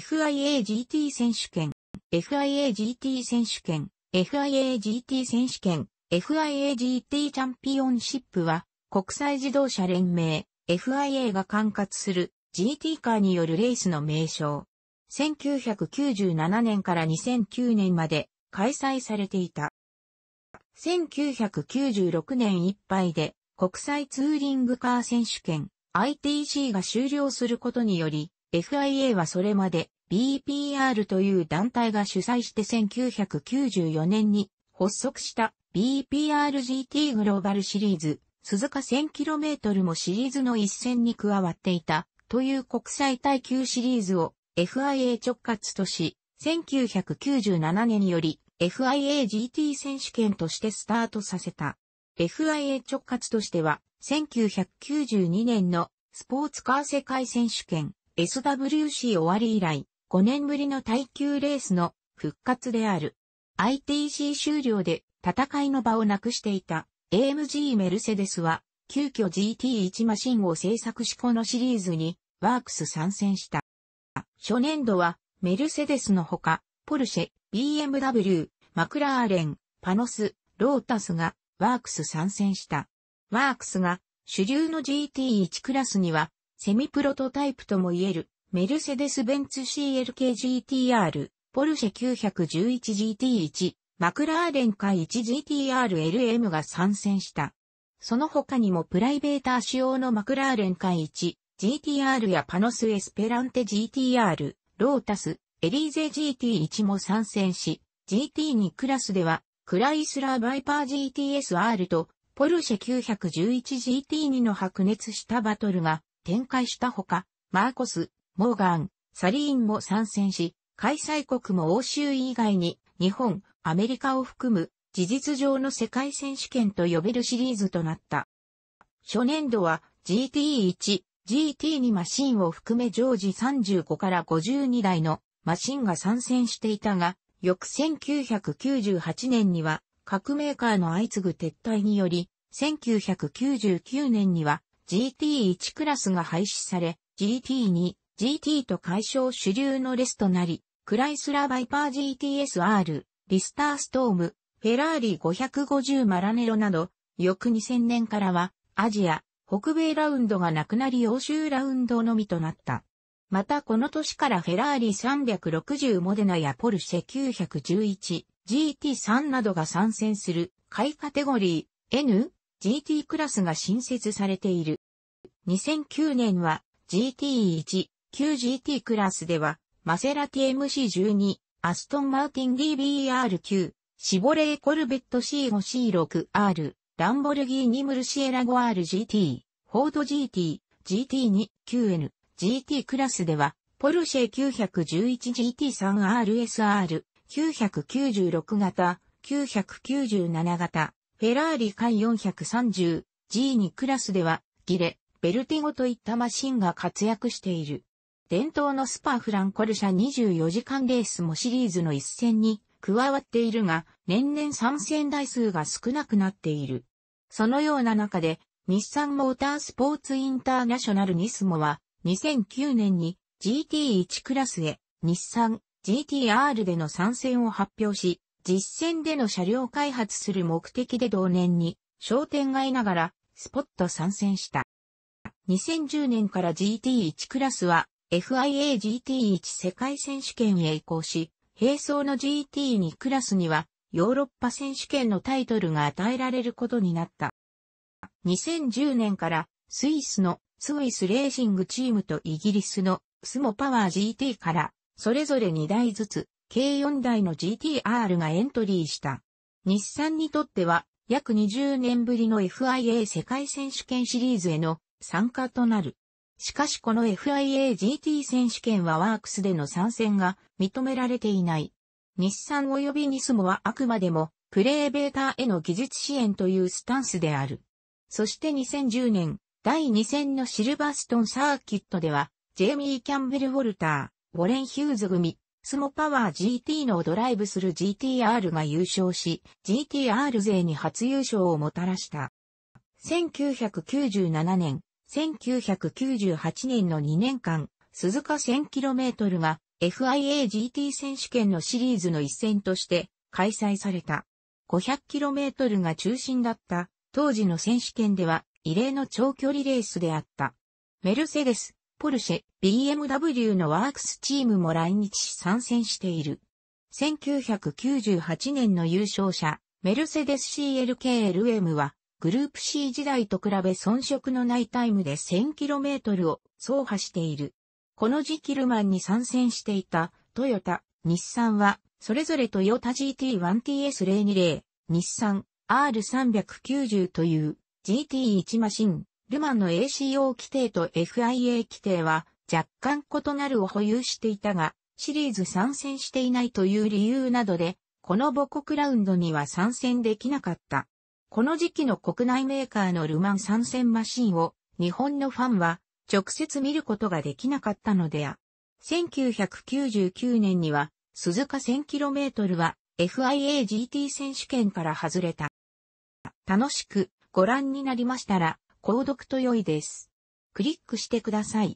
FIAGT 選手権、FIAGT 選手権、FIAGT 選手権、FIAGT チャンピオンシップは、国際自動車連盟、FIA が管轄する GT カーによるレースの名称。1997年から2009年まで開催されていた。1996年いっぱいで国際ツーリングカー選手権 ITC が終了することにより FIA はそれまで BPR という団体が主催して1994年に発足した BPRGT グローバルシリーズ、鈴鹿 1000km もシリーズの一戦に加わっていたという国際耐久シリーズを FIA 直轄とし、1997年により FIAGT 選手権としてスタートさせた。FIA 直轄としては1992年のスポーツカー世界選手権、SWC 終わり以来、5年ぶりの耐久レースの復活である。ITC 終了で戦いの場をなくしていた AMG メルセデスは、急遽 GT1 マシンを制作しこのシリーズにワークス参戦した。初年度は、メルセデスのほか、ポルシェ、BMW、マクラーレン、パノス、ロータスが、ワークス参戦した。ワークスが、主流の GT1 クラスには、セミプロトタイプとも言える、メルセデス・ベンツ CLKGTR、ポルシェ 911GT1、マクラーレン界 1GTR-LM が参戦した。その他にもプライベーター仕様のマクラーレン界 1GTR やパノス・エスペランテ GTR、ロータス、エリーゼ GT1 も参戦し、GT2 クラスでは、クライスラーバイパー GTSR と、ポルシェ 911GT2 の白熱したバトルが展開したほか、マーコス、モーガン、サリーンも参戦し、開催国も欧州以外に日本、アメリカを含む事実上の世界選手権と呼べるシリーズとなった。初年度は GT1、GT2 マシンを含め常時35から52台のマシンが参戦していたが、翌1998年には各メーカーの相次ぐ撤退により、1999年には GT1 クラスが廃止され、GT2、GT と解消主流のレスとなり、クライスラバイパー GTSR、リスターストーム、フェラーリ550マラネロなど、翌2000年からは、アジア、北米ラウンドがなくなり欧州ラウンドのみとなった。またこの年からフェラーリ360モデナやポルシェ 911GT3 などが参戦する、買いカテゴリー N GT クラスが新設されている。2009年は GT1、旧 GT クラスでは、マセラティ MC12、アストンマーティン DBR9、シボレーコルベット C5C6R、ランボルギーニムルシエラゴ r g t フォード GT、GT2、q n GT クラスでは、ポルシェ 911GT3RSR、996型、997型、フェラーリ艦 430G2 クラスでは、ギレ、ベルティゴといったマシンが活躍している。伝統のスパフランコル社24時間レースもシリーズの一戦に加わっているが、年々参戦台数が少なくなっている。そのような中で、日産モータースポーツインターナショナルニスモは、2009年に GT1 クラスへ日産 GTR での参戦を発表し、実践での車両開発する目的で同年に商店街ながらスポット参戦した。2010年から GT1 クラスは FIA GT1 世界選手権へ移行し、並走の GT2 クラスにはヨーロッパ選手権のタイトルが与えられることになった。2010年からスイスのスイスレーシングチームとイギリスのスモパワー GT からそれぞれ2台ずつ計4台の GTR がエントリーした。日産にとっては約20年ぶりの FIA 世界選手権シリーズへの参加となる。しかしこの FIAGT 選手権はワークスでの参戦が認められていない。日産及びニスモはあくまでもプレイベーターへの技術支援というスタンスである。そして2010年、第2戦のシルバーストンサーキットでは、ジェイミー・キャンベル・ウォルター、ウォレン・ヒューズ組、スモパワー GT のドライブする GTR が優勝し、GTR 勢に初優勝をもたらした。1997年、1998年の2年間、鈴鹿 1000km が FIAGT 選手権のシリーズの一戦として開催された。500km が中心だった当時の選手権では異例の長距離レースであった。メルセデス、ポルシェ、BMW のワークスチームも来日し参戦している。1998年の優勝者、メルセデス CLKLM は、グループ C 時代と比べ遜色のないタイムで 1000km を走破している。この時期ルマンに参戦していたトヨタ、日産は、それぞれトヨタ GT1TS020、日産 R390 という GT1 マシン、ルマンの ACO 規定と FIA 規定は若干異なるを保有していたが、シリーズ参戦していないという理由などで、この母国ラウンドには参戦できなかった。この時期の国内メーカーのルマン参戦マシンを日本のファンは直接見ることができなかったのであ。1999年には鈴鹿 1000km は FIA GT 選手権から外れた。楽しくご覧になりましたら購読と良いです。クリックしてください。